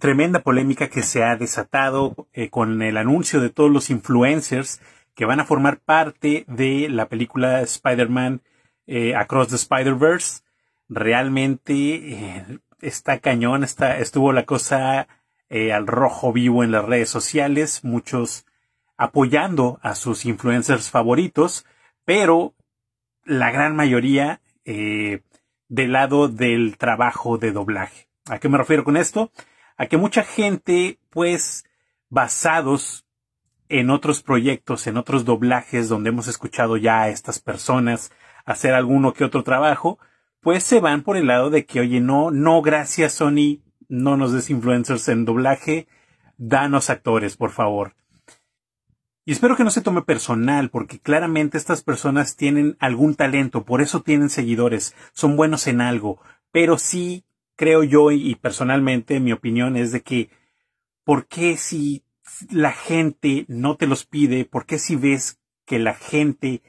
tremenda polémica que se ha desatado eh, con el anuncio de todos los influencers que van a formar parte de la película Spider-Man eh, Across the Spider-Verse. Realmente eh, está cañón, está, estuvo la cosa al rojo vivo en las redes sociales, muchos apoyando a sus influencers favoritos, pero la gran mayoría del lado del trabajo de doblaje. ¿A qué me refiero con esto? a que mucha gente, pues, basados en otros proyectos, en otros doblajes donde hemos escuchado ya a estas personas hacer alguno que otro trabajo, pues se van por el lado de que, oye, no, no, gracias Sony, no nos des influencers en doblaje, danos actores, por favor. Y espero que no se tome personal, porque claramente estas personas tienen algún talento, por eso tienen seguidores, son buenos en algo, pero sí creo yo y personalmente mi opinión es de que, ¿por qué si la gente no te los pide? ¿Por qué si ves que la gente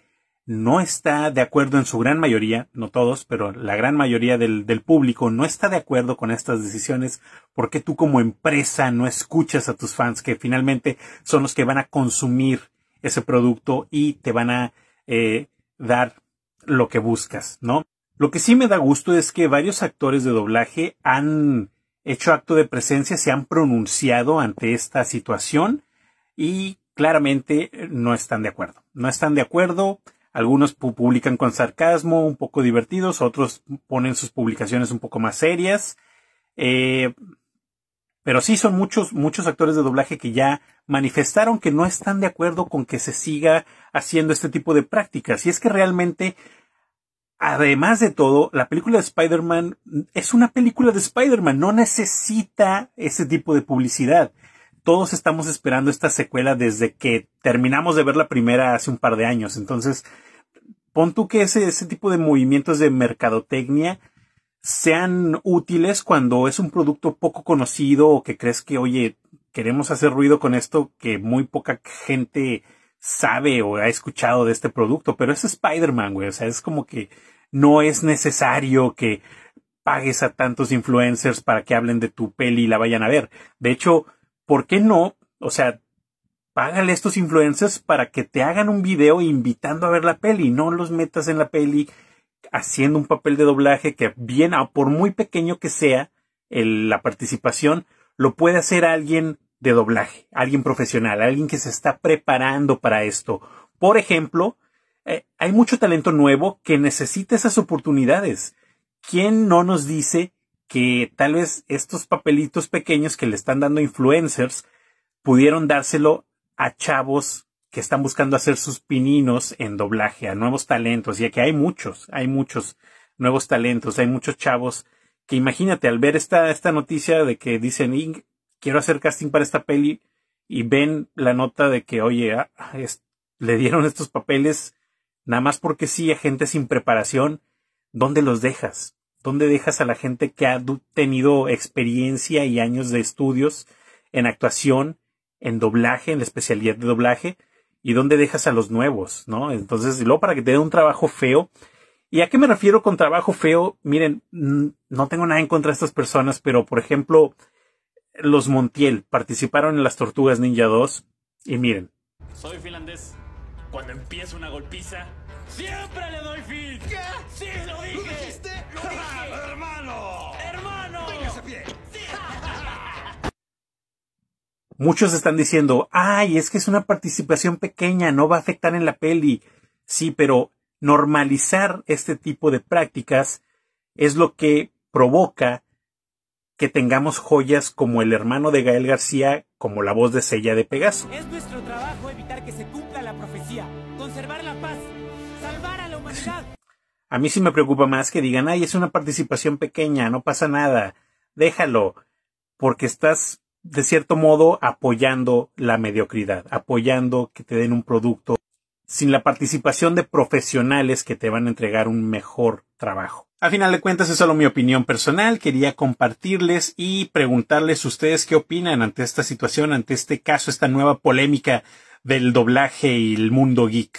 no está de acuerdo en su gran mayoría, no todos, pero la gran mayoría del, público no está de acuerdo con estas decisiones, ¿por qué tú como empresa no escuchas a tus fans que finalmente son los que van a consumir ese producto y te van a eh, dar lo que buscas, ¿no? Lo que sí me da gusto es que varios actores de doblaje han hecho acto de presencia, se han pronunciado ante esta situación y claramente no están de acuerdo. No están de acuerdo. Algunos publican con sarcasmo, un poco divertidos, otros ponen sus publicaciones un poco más serias. Eh, pero sí son muchos, muchos actores de doblaje que ya manifestaron que no están de acuerdo con que se siga haciendo este tipo de prácticas. Y es que realmente además de todo, la película de Spider-Man es una película de Spider-Man, no necesita ese tipo de publicidad. Todos estamos esperando esta secuela desde que terminamos de ver la primera hace un par de años. Entonces, pon tú que ese, tipo de movimientos de mercadotecnia sean útiles cuando es un producto poco conocido o que crees que, oye, queremos hacer ruido con esto que muy poca gente sabe o ha escuchado de este producto, pero es Spider-Man, güey. O sea, es como que no es necesario que pagues a tantos influencers para que hablen de tu peli y la vayan a ver. De hecho, ¿por qué no? O sea, págale a estos influencers para que te hagan un video invitando a ver la peli, no los metas en la peli haciendo un papel de doblaje que bien, por muy pequeño que sea la participación, lo puede hacer alguien de doblaje, alguien profesional, alguien que se está preparando para esto. Por ejemplo, eh, hay mucho talento nuevo que necesita esas oportunidades. ¿Quién no nos dice que tal vez estos papelitos pequeños que le están dando influencers pudieron dárselo a chavos que están buscando hacer sus pininos en doblaje, a nuevos talentos, ya que hay muchos, hay muchos nuevos talentos, hay muchos chavos que imagínate al ver esta, esta noticia de que dicen, quiero hacer casting para esta peli y ven la nota de que, oye, ah, le dieron estos papeles Nada más porque sí, hay gente sin preparación, ¿dónde los dejas? ¿Dónde dejas a la gente que ha tenido experiencia y años de estudios en actuación, en doblaje, en la especialidad de doblaje? ¿Y dónde dejas a los nuevos? ¿No? Entonces, luego para que te dé un trabajo feo. ¿Y a qué me refiero con trabajo feo? Miren, no tengo nada en contra de estas personas, pero por ejemplo, los Montiel participaron en las Tortugas Ninja 2 y miren. Soy finlandés. Cuando empiezo una golpiza, ¡siempre le doy fin! ¿Qué? ¡Sí, lo dije! ¿Lo dijiste? ¡Hermano! ¡Hermano! ¡Véngase a pie! ¡Sí! Muchos están diciendo, ay, es que es una participación pequeña, no va a afectar en la peli. Sí, pero normalizar este tipo de prácticas es lo que provoca que tengamos joyas como el hermano de Gael García, como la voz de Sella de Pegaso. Es nuestro trabajo evitar que se cumpla conservar la paz, salvar a la humanidad. A mí sí me preocupa más que digan, ay, es una participación pequeña, no pasa nada, déjalo, porque estás de cierto modo apoyando la mediocridad, apoyando que te den un producto sin la participación de profesionales que te van a entregar un mejor trabajo. A final de cuentas es solo mi opinión personal, quería compartirles y preguntarles ustedes qué opinan ante esta situación, ante este caso, esta nueva polémica del doblaje y el mundo geek?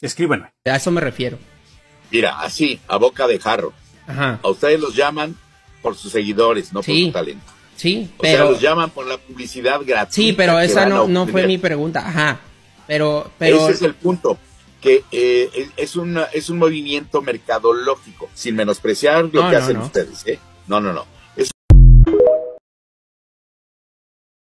Escríbanme. A eso me refiero. Mira, así, a boca de jarro. A ustedes los llaman por sus seguidores, no por su talento. Sí, o Sea, los llaman por la publicidad gratis. Sí, pero esa no, no fue mi pregunta. Ajá. Pero, pero. Ese es el punto. Que eh, es, una, es un movimiento mercadológico, sin menospreciar lo que hacen ustedes. ¿eh? No, no, no.